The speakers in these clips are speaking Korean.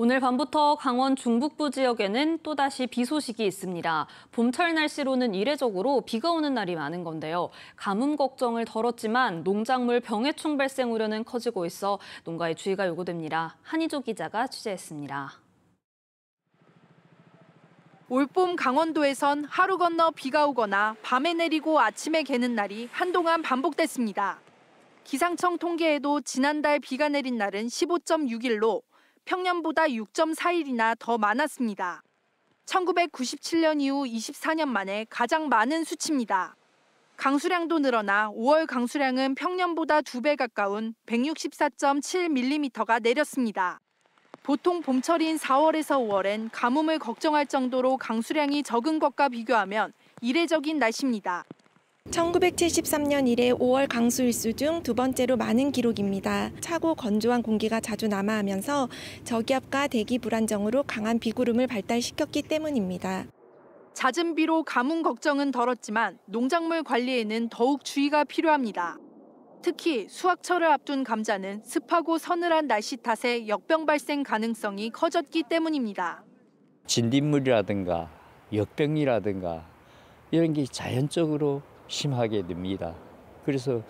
오늘 밤부터 강원 중북부 지역에는 또다시 비 소식이 있습니다. 봄철 날씨로는 이례적으로 비가 오는 날이 많은 건데요. 가뭄 걱정을 덜었지만 농작물 병해충 발생 우려는 커지고 있어 농가에 주의가 요구됩니다. 한희조 기자가 취재했습니다. 올봄 강원도에선 하루 건너 비가 오거나 밤에 내리고 아침에 개는 날이 한동안 반복됐습니다. 기상청 통계에도 지난달 비가 내린 날은 15.6일로 평년보다 6.4일이나 더 많았습니다. 1997년 이후 24년 만에 가장 많은 수치입니다. 강수량도 늘어나 5월 강수량은 평년보다 2배 가까운 164.7mm가 내렸습니다. 보통 봄철인 4월에서 5월엔 가뭄을 걱정할 정도로 강수량이 적은 것과 비교하면 이례적인 날씨입니다. 1973년 이래 5월 강수 일수 중 두 번째로 많은 기록입니다. 차고 건조한 공기가 자주 남하하면서 저기압과 대기 불안정으로 강한 비구름을 발달시켰기 때문입니다. 잦은 비로 가뭄 걱정은 덜었지만 농작물 관리에는 더욱 주의가 필요합니다. 특히 수확철을 앞둔 감자는 습하고 서늘한 날씨 탓에 역병 발생 가능성이 커졌기 때문입니다. 진딧물이라든가 역병이라든가 이런 게 자연적으로 심하게 됩니다. 그래서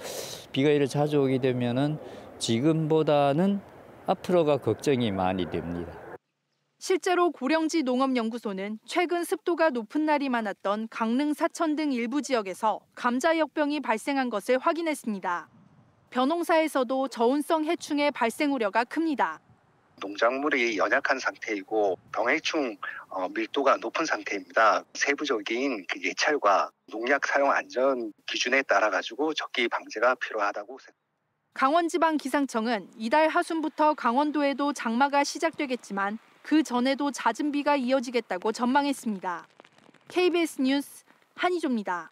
비가 이를 자주 오게 되면은 지금보다는 앞으로가 걱정이 많이 됩니다. 실제로 고령지 농업연구소는 최근 습도가 높은 날이 많았던 강릉 사천 등 일부 지역에서 감자 역병이 발생한 것을 확인했습니다. 변농사에서도 저온성 해충의 발생 우려가 큽니다. 농작물이 연약한 상태이고 병해충 어, 밀도가 높은 상태입니다. 세부적인 그 예찰과 농약 사용 안전 기준에 따라 가지고 적기 방제가 필요하다고 생각합니다. 강원지방기상청은 이달 하순부터 강원도에도 장마가 시작되겠지만 그 전에도 잦은 비가 이어지겠다고 전망했습니다. KBS 뉴스 한희조입니다.